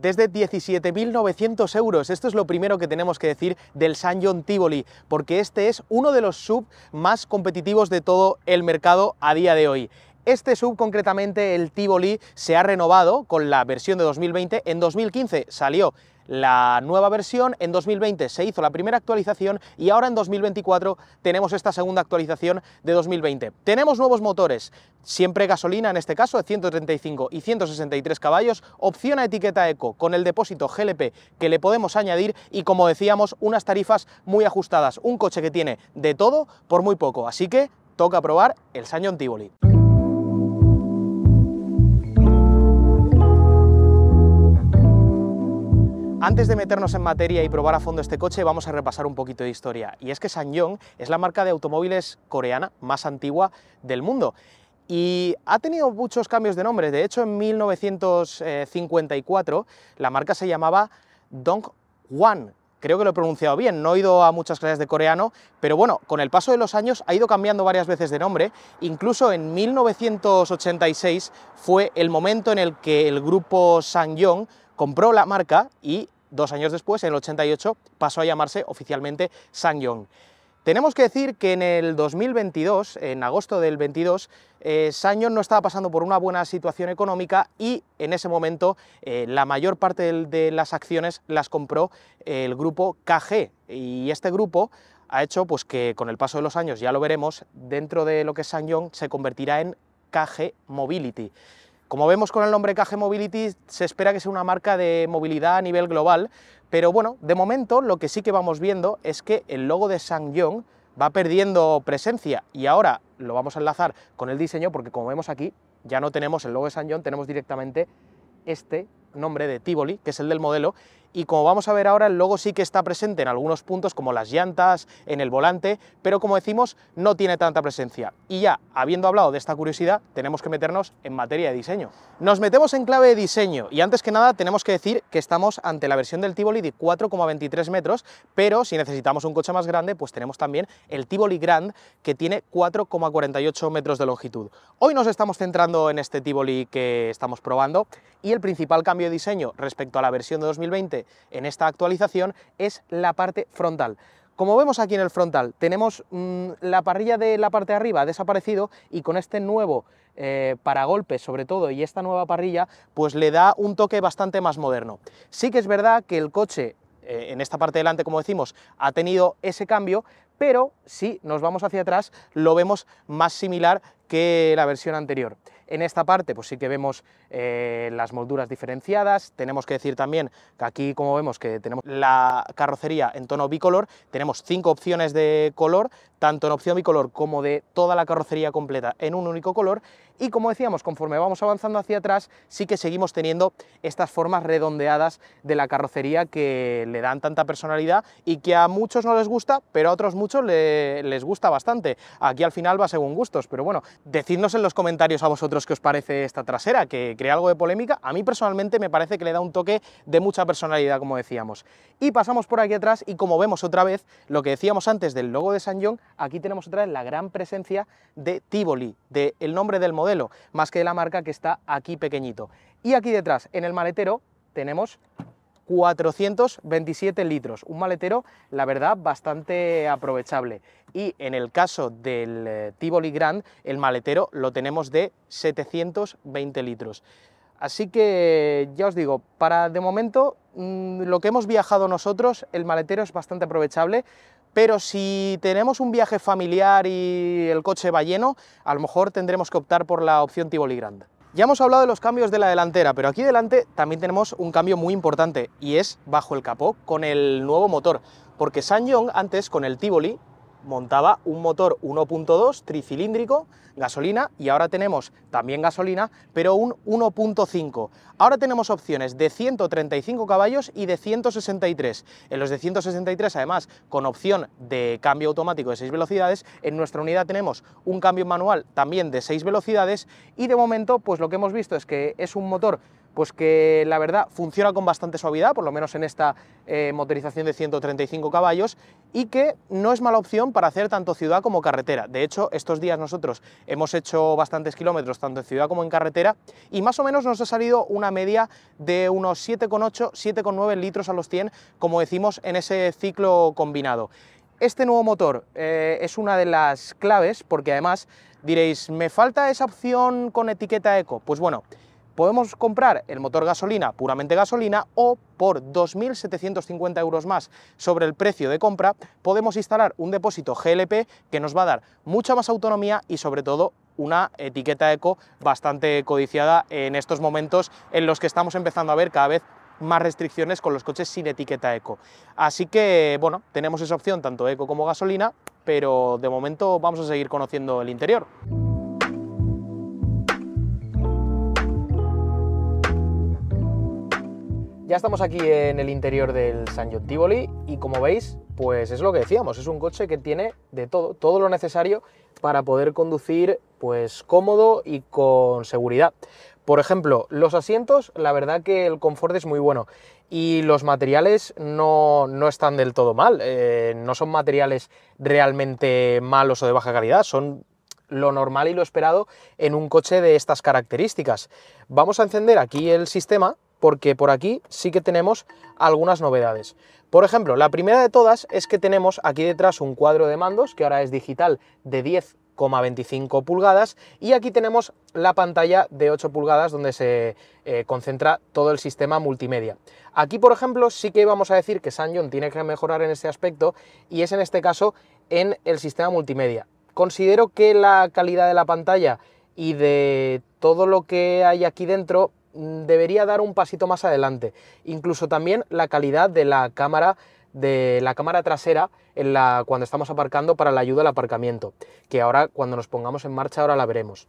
desde 17.900 euros. Esto es lo primero que tenemos que decir del San Tivoli, porque este es uno de los sub más competitivos de todo el mercado a día de hoy. Este sub, concretamente el Tivoli, se ha renovado con la versión de 2020. En 2015 salió la nueva versión. En 2020 se hizo la primera actualización y ahora en 2024 tenemos esta segunda actualización de 2020. Tenemos nuevos motores, siempre gasolina en este caso, de 135 y 163 caballos, opción a etiqueta eco con el depósito GLP que le podemos añadir y como decíamos, unas tarifas muy ajustadas. Un coche que tiene de todo por muy poco, así que toca probar el Sanyo Tivoli. Antes de meternos en materia y probar a fondo este coche, vamos a repasar un poquito de historia. Y es que Sangyong es la marca de automóviles coreana más antigua del mundo y ha tenido muchos cambios de nombre. De hecho, en 1954 la marca se llamaba Dongwan. Creo que lo he pronunciado bien, no he ido a muchas clases de coreano, pero bueno, con el paso de los años ha ido cambiando varias veces de nombre. Incluso en 1986 fue el momento en el que el grupo Sangyong compró la marca y dos años después, en el 88, pasó a llamarse oficialmente Sangyong. Tenemos que decir que en el 2022, en agosto del 22, eh, no estaba pasando por una buena situación económica y en ese momento eh, la mayor parte de, las acciones las compró el grupo KG y este grupo ha hecho pues, que con el paso de los años, ya lo veremos, dentro de lo que es se convertirá en KG Mobility. Como vemos con el nombre Caje Mobility, se espera que sea una marca de movilidad a nivel global, pero bueno, de momento lo que sí que vamos viendo es que el logo de John va perdiendo presencia y ahora lo vamos a enlazar con el diseño porque como vemos aquí ya no tenemos el logo de Sang-Yong, tenemos directamente este nombre de Tivoli, que es el del modelo, y como vamos a ver ahora el logo sí que está presente en algunos puntos como las llantas, en el volante, pero como decimos no tiene tanta presencia. Y ya habiendo hablado de esta curiosidad tenemos que meternos en materia de diseño. Nos metemos en clave de diseño y antes que nada tenemos que decir que estamos ante la versión del Tivoli de 4,23 metros, pero si necesitamos un coche más grande pues tenemos también el Tivoli Grand que tiene 4,48 metros de longitud. Hoy nos estamos centrando en este Tivoli que estamos probando y el principal cambio de diseño respecto a la versión de 2020 en esta actualización es la parte frontal. Como vemos aquí en el frontal, tenemos mm, la parrilla de la parte de arriba desaparecido y con este nuevo eh, paragolpe paragolpes sobre todo y esta nueva parrilla, pues le da un toque bastante más moderno. Sí que es verdad que el coche eh, en esta parte delante, como decimos, ha tenido ese cambio, pero si nos vamos hacia atrás lo vemos más similar que la versión anterior. En esta parte pues sí que vemos eh, las molduras diferenciadas, tenemos que decir también que aquí como vemos que tenemos la carrocería en tono bicolor, tenemos cinco opciones de color, tanto en opción bicolor como de toda la carrocería completa en un único color y como decíamos, conforme vamos avanzando hacia atrás, sí que seguimos teniendo estas formas redondeadas de la carrocería que le dan tanta personalidad y que a muchos no les gusta, pero a otros muchos les gusta bastante. Aquí al final va según gustos, pero bueno, decidnos en los comentarios a vosotros qué os parece esta trasera, que crea algo de polémica. A mí personalmente me parece que le da un toque de mucha personalidad, como decíamos. Y pasamos por aquí atrás y como vemos otra vez, lo que decíamos antes del logo de San John, aquí tenemos otra vez la gran presencia de Tivoli, del nombre del modelo más que de la marca que está aquí pequeñito. Y aquí detrás, en el maletero, tenemos 427 litros, un maletero, la verdad, bastante aprovechable. Y en el caso del eh, Tivoli Grand, el maletero lo tenemos de 720 litros. Así que ya os digo, para de momento mm, lo que hemos viajado nosotros, el maletero es bastante aprovechable pero si tenemos un viaje familiar y el coche va lleno, a lo mejor tendremos que optar por la opción Tivoli Grand. Ya hemos hablado de los cambios de la delantera, pero aquí delante también tenemos un cambio muy importante y es bajo el capó con el nuevo motor, porque Young, antes con el Tivoli montaba un motor 1.2 tricilíndrico, gasolina, y ahora tenemos también gasolina, pero un 1.5. Ahora tenemos opciones de 135 caballos y de 163. En los de 163, además, con opción de cambio automático de 6 velocidades, en nuestra unidad tenemos un cambio manual también de 6 velocidades, y de momento, pues lo que hemos visto es que es un motor pues que la verdad funciona con bastante suavidad, por lo menos en esta eh, motorización de 135 caballos, y que no es mala opción para hacer tanto ciudad como carretera. De hecho, estos días nosotros hemos hecho bastantes kilómetros tanto en ciudad como en carretera, y más o menos nos ha salido una media de unos 7,8, 7,9 litros a los 100, como decimos en ese ciclo combinado. Este nuevo motor eh, es una de las claves, porque además diréis, ¿me falta esa opción con etiqueta eco? Pues bueno, podemos comprar el motor gasolina, puramente gasolina, o por 2.750 euros más sobre el precio de compra, podemos instalar un depósito GLP que nos va a dar mucha más autonomía y sobre todo una etiqueta eco bastante codiciada en estos momentos en los que estamos empezando a ver cada vez más restricciones con los coches sin etiqueta eco. Así que, bueno, tenemos esa opción tanto eco como gasolina, pero de momento vamos a seguir conociendo el interior. Ya estamos aquí en el interior del Sanyo Tivoli y como veis, pues es lo que decíamos, es un coche que tiene de todo, todo lo necesario para poder conducir pues cómodo y con seguridad. Por ejemplo, los asientos, la verdad que el confort es muy bueno y los materiales no, están del todo mal, eh, no son materiales realmente malos o de baja calidad, son lo normal y lo esperado en un coche de estas características. Vamos a encender aquí el sistema porque por aquí sí que tenemos algunas novedades. Por ejemplo, la primera de todas es que tenemos aquí detrás un cuadro de mandos, que ahora es digital, de 10,25 pulgadas, y aquí tenemos la pantalla de 8 pulgadas donde se eh, concentra todo el sistema multimedia. Aquí, por ejemplo, sí que vamos a decir que Sanyon tiene que mejorar en este aspecto, y es en este caso en el sistema multimedia. Considero que la calidad de la pantalla y de todo lo que hay aquí dentro Mm, debería dar un pasito más adelante. Incluso también la calidad de la cámara de la cámara trasera en la, cuando estamos aparcando para la ayuda al aparcamiento, que ahora cuando nos pongamos en marcha ahora la veremos.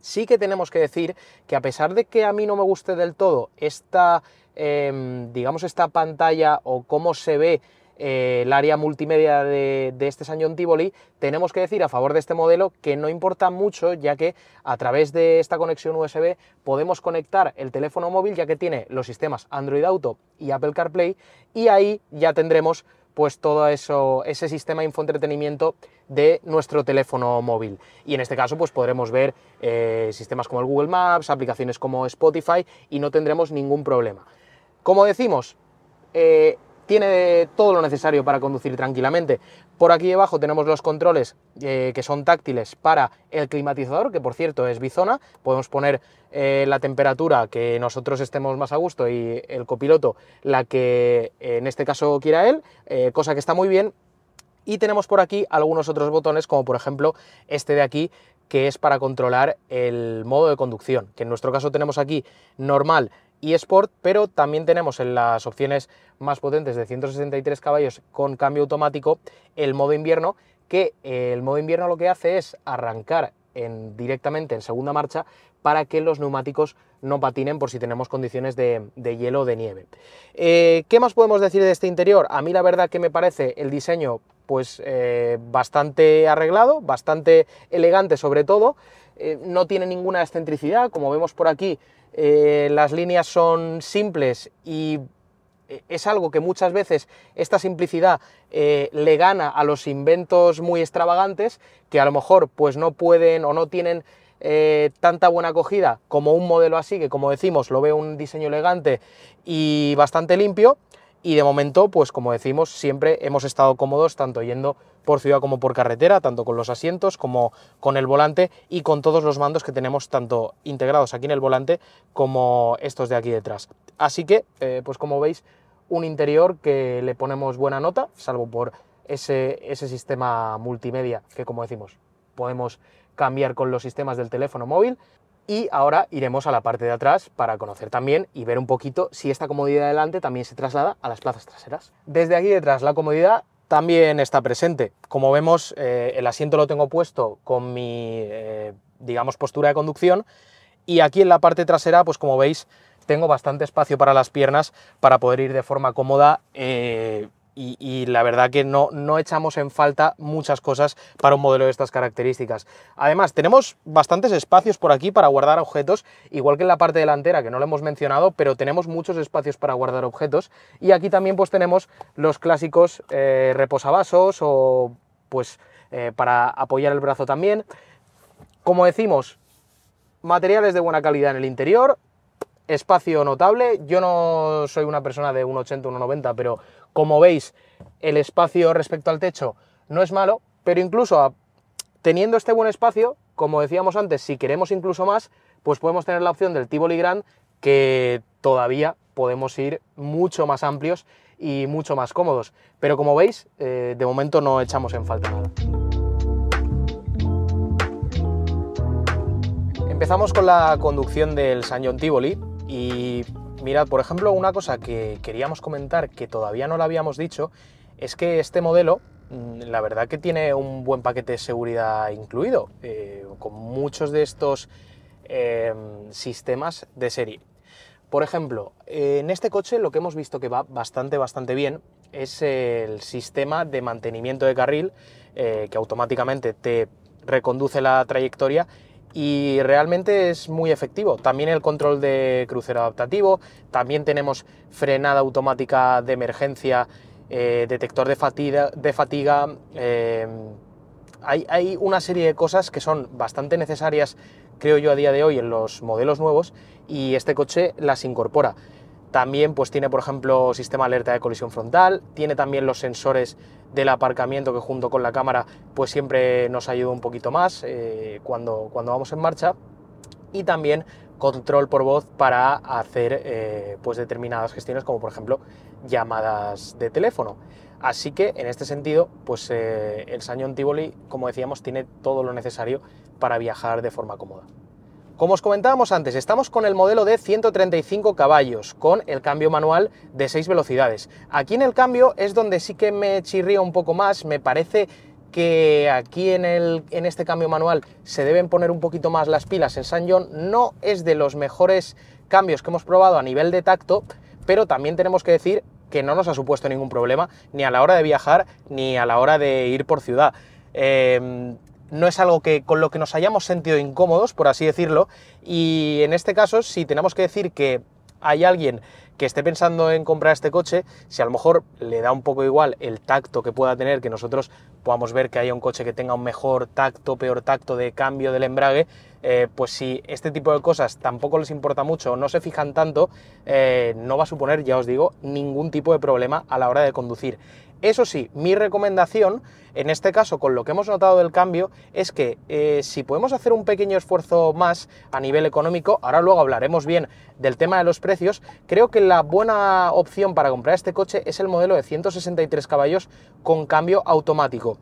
Sí que tenemos que decir que a pesar de que a mí no me guste del todo esta, em, digamos, esta pantalla o cómo se ve eh, el área multimedia de, este San Tivoli, tenemos que decir a favor de este modelo que no importa mucho, ya que a través de esta conexión USB podemos conectar el teléfono móvil, ya que tiene los sistemas Android Auto y Apple CarPlay, y ahí ya tendremos pues todo eso, ese sistema infoentretenimiento de nuestro teléfono móvil. Y en este caso, pues podremos ver eh, sistemas como el Google Maps, aplicaciones como Spotify y no tendremos ningún problema. Como decimos, eh, tiene todo lo necesario para conducir tranquilamente. Por aquí abajo tenemos los controles eh, que son táctiles para el climatizador, que por cierto es bizona. Podemos poner eh, la temperatura que nosotros estemos más a gusto y el copiloto la que eh, en este caso quiera él, cosa que está muy bien. Y tenemos por aquí algunos otros botones, como por ejemplo este de aquí, que es para controlar el modo de conducción, que en nuestro caso tenemos aquí normal Sport, pero también tenemos en las opciones más potentes de 163 caballos con cambio automático el modo invierno, que el modo invierno lo que hace es arrancar en, directamente en segunda marcha para que los neumáticos no patinen por si tenemos condiciones de, hielo o de nieve. Eh, ¿Qué más podemos decir de este interior? A mí la verdad que me parece el diseño pues eh, bastante arreglado, bastante elegante sobre todo. Eh, no tiene ninguna excentricidad, como vemos por aquí, eh, las líneas son simples y eh, es algo que muchas veces esta simplicidad le gana a los inventos muy extravagantes que a lo mejor pues no pueden o no tienen tanta buena acogida como un modelo así que como decimos lo veo un diseño elegante y bastante limpio y de momento pues como decimos siempre hemos estado cómodos tanto yendo por ciudad como por carretera, tanto con los asientos como con el volante y con todos los mandos que tenemos tanto integrados aquí en el volante como estos de aquí detrás. Así que, eh, pues como veis, un interior que le ponemos buena nota, salvo por ese, ese sistema multimedia que, como decimos, podemos cambiar con los sistemas del teléfono móvil. Y ahora iremos a la parte de atrás para conocer también y ver un poquito si esta comodidad delante también se traslada a las plazas traseras. Desde aquí detrás la comodidad también está presente. Como vemos, eh, el asiento lo tengo puesto con mi, eh, digamos, postura de conducción y aquí en la parte trasera, pues como veis, tengo bastante espacio para las piernas para poder ir de forma cómoda eh, y, la verdad que no, no echamos en falta muchas cosas para un modelo de estas características. Además, tenemos bastantes espacios por aquí para guardar objetos, igual que en la parte delantera, que no lo hemos mencionado, pero tenemos muchos espacios para guardar objetos. Y aquí también pues tenemos los clásicos eh, reposavasos o pues eh, para apoyar el brazo también. Como decimos, materiales de buena calidad en el interior, espacio notable. Yo no soy una persona de 1,80, 1,90, pero como veis, el espacio respecto al techo no es malo, pero incluso teniendo este buen espacio, como decíamos antes, si queremos incluso más, pues podemos tener la opción del Tivoli Grand, que todavía podemos ir mucho más amplios y mucho más cómodos. Pero como veis, eh, de momento no echamos en falta nada. Empezamos con la conducción del Sañón Tivoli, y mirad, por ejemplo, una cosa que queríamos comentar que todavía no la habíamos dicho es que este modelo, mm, la verdad que tiene un buen paquete de seguridad incluido, eh, con muchos de estos em, sistemas de serie. Por ejemplo, en este coche lo que hemos visto que va bastante, bastante bien es el sistema de mantenimiento de carril eh, que automáticamente te reconduce la trayectoria y realmente es muy efectivo. También el control de crucero adaptativo, también tenemos frenada automática de emergencia, eh, detector de fatiga, de fatiga eh, hay, una serie de cosas que son bastante necesarias, creo yo, a día de hoy en los modelos nuevos y este coche las incorpora. También pues tiene, por ejemplo, sistema alerta de colisión frontal, tiene también los sensores del aparcamiento que junto con la cámara pues siempre nos ayuda un poquito más eh, cuando, cuando vamos en marcha y también control por voz para hacer eh, pues determinadas gestiones como por ejemplo llamadas de teléfono. Así que en este sentido, pues eh, el Sañón Tivoli, como decíamos, tiene todo lo necesario para viajar de forma cómoda. Como os comentábamos antes, estamos con el modelo de 135 caballos, con el cambio manual de 6 velocidades. Aquí en el cambio es donde sí que me chirría un poco más, me parece que aquí en, el, en este cambio manual se deben poner un poquito más las pilas en San John. No es de los mejores cambios que hemos probado a nivel de tacto, pero también tenemos que decir que no nos ha supuesto ningún problema, ni a la hora de viajar, ni a la hora de ir por ciudad. Em, no es algo que con lo que nos hayamos sentido incómodos, por así decirlo, y en este caso, si tenemos que decir que hay alguien que esté pensando en comprar este coche, si a lo mejor le da un poco igual el tacto que pueda tener, que nosotros podamos ver que haya un coche que tenga un mejor tacto, peor tacto de cambio del embrague, eh, pues si este tipo de cosas tampoco les importa mucho, no se fijan tanto, eh, no va a suponer, ya os digo, ningún tipo de problema a la hora de conducir. Eso sí, mi recomendación, en este caso con lo que hemos notado del cambio, es que eh, si podemos hacer un pequeño esfuerzo más a nivel económico, ahora luego hablaremos bien del tema de los precios, creo que la buena opción para comprar este coche es el modelo de 163 caballos con cambio automático.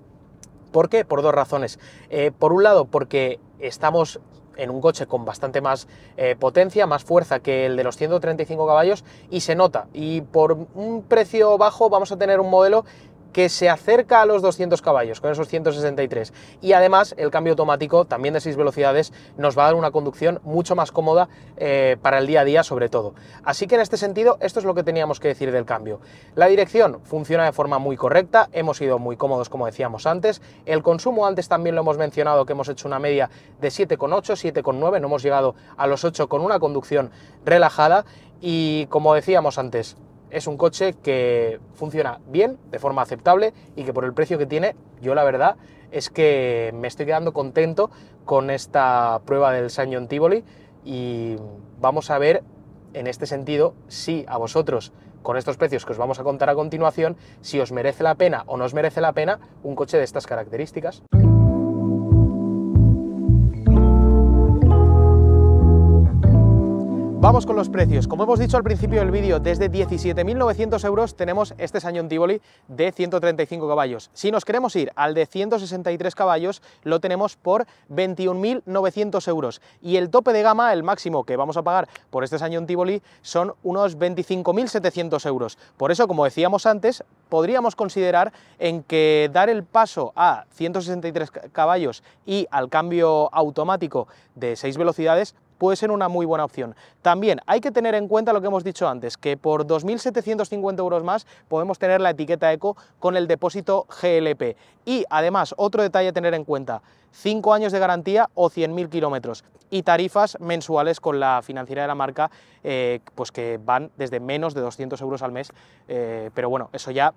¿Por qué? Por dos razones. Eh, por un lado, porque estamos en un coche con bastante más eh, potencia, más fuerza que el de los 135 caballos y se nota. Y por un precio bajo vamos a tener un modelo que se acerca a los 200 caballos, con esos 163. Y además el cambio automático, también de 6 velocidades, nos va a dar una conducción mucho más cómoda eh, para el día a día sobre todo. Así que en este sentido, esto es lo que teníamos que decir del cambio. La dirección funciona de forma muy correcta, hemos ido muy cómodos como decíamos antes, el consumo antes también lo hemos mencionado que hemos hecho una media de 7,8, 7,9, no hemos llegado a los 8 con una conducción relajada y como decíamos antes, es un coche que funciona bien, de forma aceptable y que por el precio que tiene, yo la verdad es que me estoy quedando contento con esta prueba del San Tivoli y vamos a ver en este sentido si a vosotros con estos precios que os vamos a contar a continuación, si os merece la pena o no os merece la pena un coche de estas características. Vamos con los precios. Como hemos dicho al principio del vídeo, desde 17.900 euros tenemos este Sañón Tivoli de 135 caballos. Si nos queremos ir al de 163 caballos, lo tenemos por 21.900 euros. Y el tope de gama, el máximo que vamos a pagar por este Sañón Tivoli, son unos 25.700 euros. Por eso, como decíamos antes, podríamos considerar en que dar el paso a 163 caballos y al cambio automático de 6 velocidades puede ser una muy buena opción. También hay que tener en cuenta lo que hemos dicho antes, que por 2.750 euros más podemos tener la etiqueta eco con el depósito GLP. Y además, otro detalle a tener en cuenta, 5 años de garantía o 100.000 kilómetros y tarifas mensuales con la financiera de la marca, eh, pues que van desde menos de 200 euros al mes, eh, pero bueno, eso ya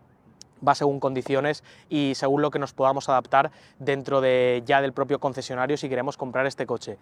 va según condiciones y según lo que nos podamos adaptar dentro de, ya del propio concesionario si queremos comprar este coche.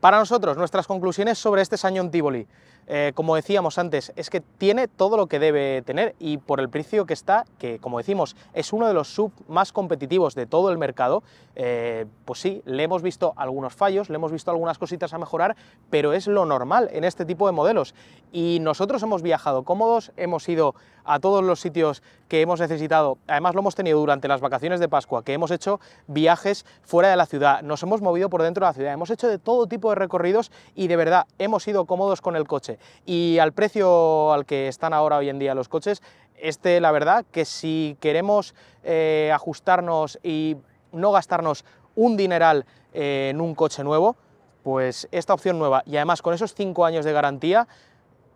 Para nosotros, nuestras conclusiones sobre este Sañón Tivoli, eh, como decíamos antes, es que tiene todo lo que debe tener y por el precio que está, que como decimos, es uno de los sub más competitivos de todo el mercado, eh, pues sí, le hemos visto algunos fallos, le hemos visto algunas cositas a mejorar, pero es lo normal en este tipo de modelos. Y nosotros hemos viajado cómodos, hemos ido a todos los sitios que hemos necesitado, además lo hemos tenido durante las vacaciones de Pascua, que hemos hecho viajes fuera de la ciudad, nos hemos movido por dentro de la ciudad, hemos hecho de todo tipo de recorridos y de verdad hemos sido cómodos con el coche. Y al precio al que están ahora hoy en día los coches, este la verdad que si queremos eh, ajustarnos y no gastarnos un dineral eh, en un coche nuevo, pues esta opción nueva y además con esos cinco años de garantía,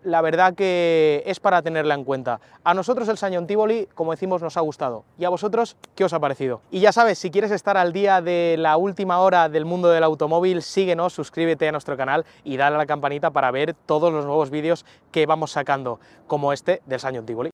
la verdad que es para tenerla en cuenta. A nosotros el Sañón Tivoli, como decimos, nos ha gustado. ¿Y a vosotros qué os ha parecido? Y ya sabes, si quieres estar al día de la última hora del mundo del automóvil, síguenos, suscríbete a nuestro canal y dale a la campanita para ver todos los nuevos vídeos que vamos sacando, como este del Sañón Tivoli.